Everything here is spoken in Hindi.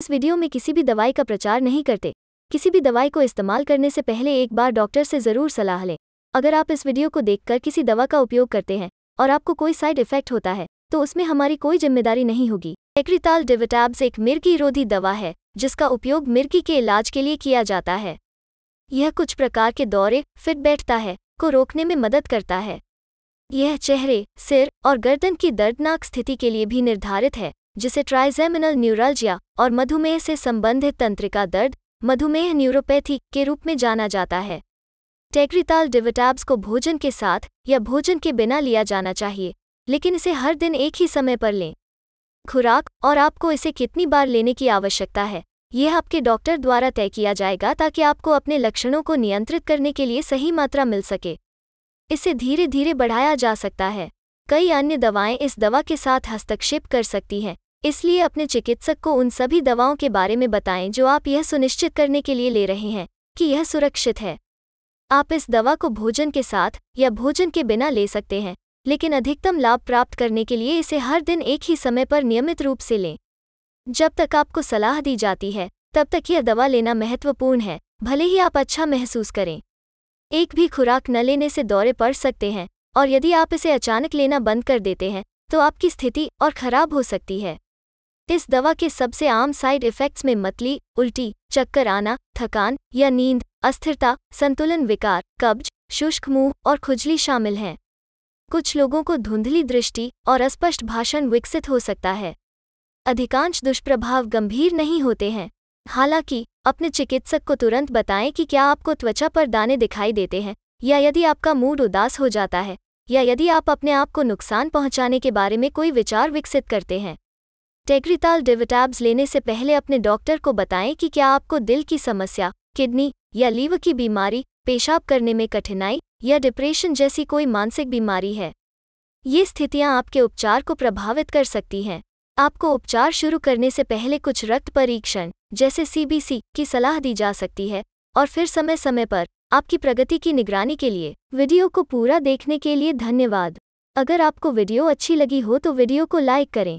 इस वीडियो में किसी भी दवाई का प्रचार नहीं करते किसी भी दवाई को इस्तेमाल करने से पहले एक बार डॉक्टर से ज़रूर सलाह लें अगर आप इस वीडियो को देखकर किसी दवा का उपयोग करते हैं और आपको कोई साइड इफेक्ट होता है तो उसमें हमारी कोई जिम्मेदारी नहीं होगी एक्रिताल डिविटैब्स एक मिर्गी रोधी दवा है जिसका उपयोग मिर्गी के इलाज के लिए किया जाता है यह कुछ प्रकार के दौरे फिट बैठता है को रोकने में मदद करता है यह चेहरे सिर और गर्दन की दर्दनाक स्थिति के लिए भी निर्धारित है जिसे ट्राइजेमिनल न्यूरल्जिया और मधुमेह से संबंधित तंत्रिका दर्द मधुमेह न्यूरोपैथी के रूप में जाना जाता है टेक्रिताल डिविटाब्स को भोजन के साथ या भोजन के बिना लिया जाना चाहिए लेकिन इसे हर दिन एक ही समय पर लें खुराक और आपको इसे कितनी बार लेने की आवश्यकता है यह आपके डॉक्टर द्वारा तय किया जाएगा ताकि आपको अपने लक्षणों को नियंत्रित करने के लिए सही मात्रा मिल सके इसे धीरे धीरे बढ़ाया जा सकता है कई अन्य दवाएं इस दवा के साथ हस्तक्षेप कर सकती हैं इसलिए अपने चिकित्सक को उन सभी दवाओं के बारे में बताएं जो आप यह सुनिश्चित करने के लिए ले रहे हैं कि यह सुरक्षित है आप इस दवा को भोजन के साथ या भोजन के बिना ले सकते हैं लेकिन अधिकतम लाभ प्राप्त करने के लिए इसे हर दिन एक ही समय पर नियमित रूप से लें जब तक आपको सलाह दी जाती है तब तक यह दवा लेना महत्वपूर्ण है भले ही आप अच्छा महसूस करें एक भी खुराक न लेने से दौरे पड़ सकते हैं और यदि आप इसे अचानक लेना बंद कर देते हैं तो आपकी स्थिति और खराब हो सकती है इस दवा के सबसे आम साइड इफेक्ट्स में मतली उल्टी चक्कर आना थकान या नींद अस्थिरता संतुलन विकार कब्ज शुष्क मुंह और खुजली शामिल हैं कुछ लोगों को धुंधली दृष्टि और अस्पष्ट भाषण विकसित हो सकता है अधिकांश दुष्प्रभाव गंभीर नहीं होते हैं हालांकि अपने चिकित्सक को तुरंत बताएं कि क्या आपको त्वचा पर दाने दिखाई देते हैं या यदि आपका मूड उदास हो जाता है या यदि आप अपने आप को नुकसान पहुंचाने के बारे में कोई विचार विकसित करते हैं टेग्रिताल डिविटैब्स लेने से पहले अपने डॉक्टर को बताएं कि क्या आपको दिल की समस्या किडनी या लीव की बीमारी पेशाब करने में कठिनाई या डिप्रेशन जैसी कोई मानसिक बीमारी है ये स्थितियां आपके उपचार को प्रभावित कर सकती हैं आपको उपचार शुरू करने से पहले कुछ रक्त परीक्षण जैसे सीबीसी की सलाह दी जा सकती है और फिर समय समय पर आपकी प्रगति की निगरानी के लिए वीडियो को पूरा देखने के लिए धन्यवाद अगर आपको वीडियो अच्छी लगी हो तो वीडियो को लाइक करें